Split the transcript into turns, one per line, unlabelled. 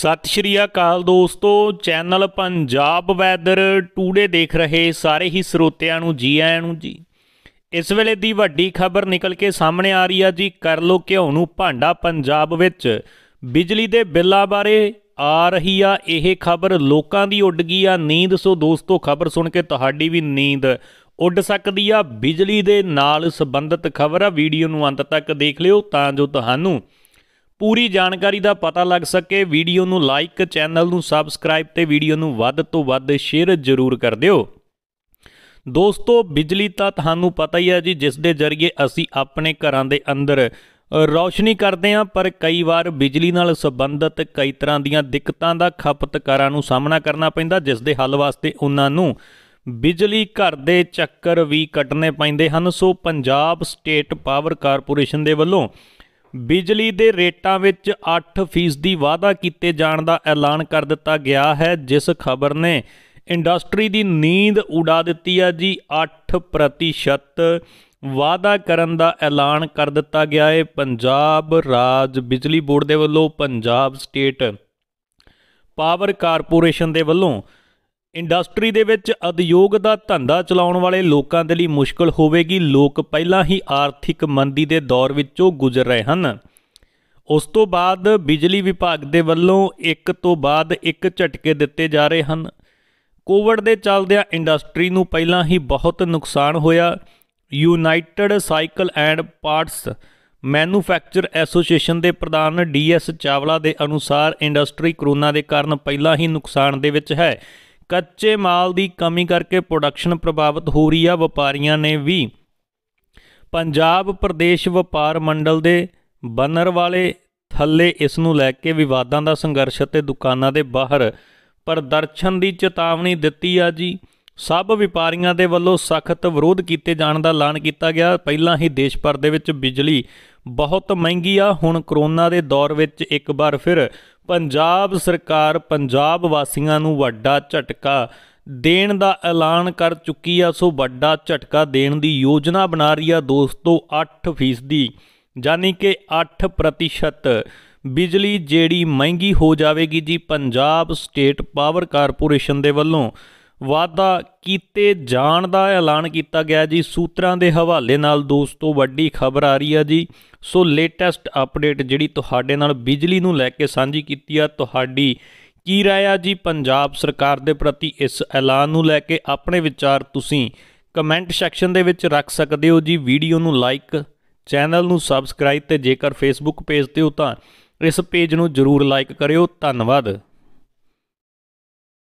ਸਤਿ ਸ਼੍ਰੀ ਅਕਾਲ ਦੋਸਤੋ channel Punjab weather today ਦੇਖ ਰਹੇ ਸਾਰੇ ਹੀ ਸਰੋਤਿਆਂ ਨੂੰ ਜੀ ਆਇਆਂ ਨੂੰ ਜੀ ਇਸ ਵੇਲੇ ਦੀ ਵੱਡੀ ਖਬਰ ਨਿਕਲ ਕੇ ਸਾਹਮਣੇ ਆ ਰਹੀ ਆ ਜੀ ਕਰ ਲੋ ਘਿਓ ਨੂੰ ਭਾਂਡਾ ਪੰਜਾਬ ਵਿੱਚ ਬਿਜਲੀ ਦੇ ਬਿੱਲਾਂ ਬਾਰੇ ਆ ਰਹੀ ਆ ਇਹ ਖਬਰ ਲੋਕਾਂ ਦੀ ਉੱਡ ਗਈ ਆ ਨੀਂਦ ਸੋ ਦੋਸਤੋ ਖਬਰ ਸੁਣ ਕੇ ਤੁਹਾਡੀ ਵੀ ਨੀਂਦ ਉੱਡ ਸਕਦੀ ਆ ਬਿਜਲੀ ਦੇ ਨਾਲ ਸੰਬੰਧਿਤ ਖਬਰ ਆ ਵੀਡੀਓ ਨੂੰ ਅੰਤ ਤੱਕ ਦੇਖ ਲਿਓ ਤਾਂ ਜੋ ਤੁਹਾਨੂੰ ਪੂਰੀ ਜਾਣਕਾਰੀ ਦਾ ਪਤਾ ਲੱਗ ਸਕੇ ਵੀਡੀਓ ਨੂੰ ਲਾਈਕ ਚੈਨਲ ਨੂੰ ਸਬਸਕ੍ਰਾਈਬ ਤੇ ਵੀਡੀਓ ਨੂੰ ਵੱਧ ਤੋਂ ਵੱਧ ਸ਼ੇਅਰ ਜ਼ਰੂਰ ਕਰ ਦਿਓ ਦੋਸਤੋ ਬਿਜਲੀ ਤਾਂ ਤੁਹਾਨੂੰ ਪਤਾ ਹੀ ਹੈ ਜੀ ਜਿਸ ਦੇ ਜ਼ਰੀਏ ਅਸੀਂ ਆਪਣੇ ਘਰਾਂ ਦੇ ਅੰਦਰ ਰੌਸ਼ਨੀ ਕਰਦੇ ਹਾਂ ਪਰ ਕਈ ਵਾਰ ਬਿਜਲੀ ਨਾਲ ਸੰਬੰਧਿਤ ਕਈ ਤਰ੍ਹਾਂ ਦੀਆਂ ਦਿੱਕਤਾਂ ਦਾ ਖਪਤਕਾਰਾਂ ਨੂੰ ਸਾਹਮਣਾ ਕਰਨਾ ਪੈਂਦਾ ਜਿਸ ਦੇ ਹੱਲ ਵਾਸਤੇ ਉਹਨਾਂ ਨੂੰ ਬਿਜਲੀ ਘਰ ਦੇ ਚੱਕਰ ਵੀ ਕੱਟਨੇ ਪੈਂਦੇ ਹਨ so Punjab State Power Corporation ਦੇ ਵੱਲੋਂ ਬਿਜਲੀ ਦੇ ਰੇਟਾਂ ਵਿੱਚ 8% ਦੀ ਵਾਧਾ ਕੀਤੇ ਜਾਣ ਦਾ ਐਲਾਨ ਕਰ ਦਿੱਤਾ ਗਿਆ ਹੈ ਜਿਸ ਖਬਰ ਨੇ ਇੰਡਸਟਰੀ ਦੀ ਨੀਂਦ ਉਡਾ ਦਿੱਤੀ ਹੈ ਜੀ 8% ਵਾਅਦਾ ਕਰਨ ਦਾ ਐਲਾਨ ਕਰ ਦਿੱਤਾ ਗਿਆ ਹੈ ਪੰਜਾਬ ਰਾਜ ਬਿਜਲੀ ਬੋਰਡ ਦੇ ਵੱਲੋਂ ਪੰਜਾਬ ਸਟੇਟ ਪਾਵਰ ਕਾਰਪੋਰੇਸ਼ਨ ਦੇ ਵੱਲੋਂ ਇੰਡਸਟਰੀ ਦੇ ਵਿੱਚ ਉਦਯੋਗ ਦਾ ਧੰਦਾ ਚਲਾਉਣ ਵਾਲੇ ਲੋਕਾਂ ਦੇ ਲਈ ਮੁਸ਼ਕਲ ਹੋਵੇਗੀ ਲੋਕ ਪਹਿਲਾਂ ਹੀ ਆਰਥਿਕ ਮੰਦੀ ਦੇ ਦੌਰ ਵਿੱਚੋਂ ਗੁਜ਼ਰ ਰਹੇ ਹਨ ਉਸ ਤੋਂ ਬਾਅਦ ਬਿਜਲੀ ਵਿਭਾਗ ਦੇ ਵੱਲੋਂ ਇੱਕ ਤੋਂ ਬਾਅਦ ਇੱਕ ਝਟਕੇ ਦਿੱਤੇ ਜਾ ਰਹੇ ਹਨ ਕੋਵਿਡ ਦੇ ਚੱਲਦਿਆਂ ਇੰਡਸਟਰੀ ਨੂੰ ਪਹਿਲਾਂ ਹੀ ਬਹੁਤ ਨੁਕਸਾਨ ਹੋਇਆ United Cycle and Parts Manufacture Association ਦੇ ਪ੍ਰਧਾਨ ਡੀਐਸ ਚਾਵਲਾ ਦੇ ਅਨੁਸਾਰ ਇੰਡਸਟਰੀ ਕਰੋਨਾ ਦੇ ਕਾਰਨ ਪਹਿਲਾਂ ਹੀ ਨੁਕਸਾਨ ਦੇ ਵਿੱਚ ਹੈ ਕੱਚੇ ਮਾਲ ਦੀ ਕਮੀ ਕਰਕੇ ਪ੍ਰੋਡਕਸ਼ਨ ਪ੍ਰਭਾਵਿਤ ਹੋ ਰਹੀ ਆ ਵਪਾਰੀਆਂ ਨੇ ਵੀ ਪੰਜਾਬ ਪ੍ਰਦੇਸ਼ ਵਪਾਰ ਮੰਡਲ ਦੇ ਬਨਰ ਵਾਲੇ ਥੱਲੇ ਇਸ ਨੂੰ ਲੈ ਕੇ ਵਿਵਾਦਾਂ ਦਾ ਸੰਘਰਸ਼ ਅਤੇ ਦੁਕਾਨਾਂ ਦੇ ਬਾਹਰ ਪ੍ਰਦਰਸ਼ਨ ਦੀ ਚੇਤਾਵਨੀ ਦਿੱਤੀ ਆ ਜੀ ਸਭ ਵਪਾਰੀਆਂ ਦੇ ਵੱਲੋਂ ਸਖਤ ਵਿਰੋਧ ਕੀਤੇ ਜਾਣ ਦਾ ਐਲਾਨ ਕੀਤਾ ਗਿਆ ਪਹਿਲਾਂ ਹੀ ਦੇਸ਼ ਭਰ ਦੇ ਵਿੱਚ ਬਿਜਲੀ ਬਹੁਤ ਮਹਿੰਗੀ ਆ ਹੁਣ ਕਰੋਨਾ ਦੇ ਦੌਰ ਵਿੱਚ ਇੱਕ ਵਾਰ ਫਿਰ ਪੰਜਾਬ ਸਰਕਾਰ ਪੰਜਾਬ ਵਾਸੀਆਂ ਨੂੰ ਵੱਡਾ ਝਟਕਾ ਦੇਣ ਦਾ ਐਲਾਨ ਕਰ ਚੁੱਕੀ ਆ ਸੋ ਵੱਡਾ ਝਟਕਾ ਦੇਣ ਦੀ ਯੋਜਨਾ ਬਣਾ ਰਹੀ ਆ ਦੋਸਤੋ 8% ਦੀ ਯਾਨੀ ਕਿ 8% ਬਿਜਲੀ ਜਿਹੜੀ ਮਹਿੰਗੀ ਹੋ ਜਾਵੇਗੀ ਜੀ ਪੰਜਾਬ ਸਟੇਟ ਪਾਵਰ ਕਾਰਪੋਰੇਸ਼ਨ ਦੇ ਵੱਲੋਂ ਵਾਅਦਾ ਕੀਤੇ ਜਾਣ ਦਾ ਐਲਾਨ ਕੀਤਾ ਗਿਆ ਜੀ ਸੂਤਰਾਂ ਦੇ ਹਵਾਲੇ ਨਾਲ ਦੋਸਤੋ ਵੱਡੀ ਖਬਰ ਆ ਰਹੀ ਆ ਜੀ ਸੋ ਲੇਟੈਸਟ ਅਪਡੇਟ ਜਿਹੜੀ ਤੁਹਾਡੇ ਨਾਲ ਬਿਜਲੀ ਨੂੰ ਲੈ ਕੇ ਸਾਂਝੀ ਕੀਤੀ ਆ ਤੁਹਾਡੀ ਕੀ رائے ਆ ਜੀ ਪੰਜਾਬ ਸਰਕਾਰ ਦੇ ਪ੍ਰਤੀ ਇਸ ਐਲਾਨ ਨੂੰ ਲੈ ਕੇ ਆਪਣੇ ਵਿਚਾਰ ਤੁਸੀਂ ਕਮੈਂਟ ਸੈਕਸ਼ਨ ਦੇ ਵਿੱਚ ਰੱਖ ਸਕਦੇ ਹੋ ਜੀ ਵੀਡੀਓ ਨੂੰ ਲਾਈਕ ਚੈਨਲ ਨੂੰ ਸਬਸਕ੍ਰਾਈਬ ਤੇ ਜੇਕਰ ਫੇਸਬੁੱਕ ਪੇਜ ਤੇ ਹੋ ਤਾਂ ਇਸ ਪੇਜ ਨੂੰ ਜਰੂਰ ਲਾਈਕ ਕਰਿਓ ਧੰਨਵਾਦ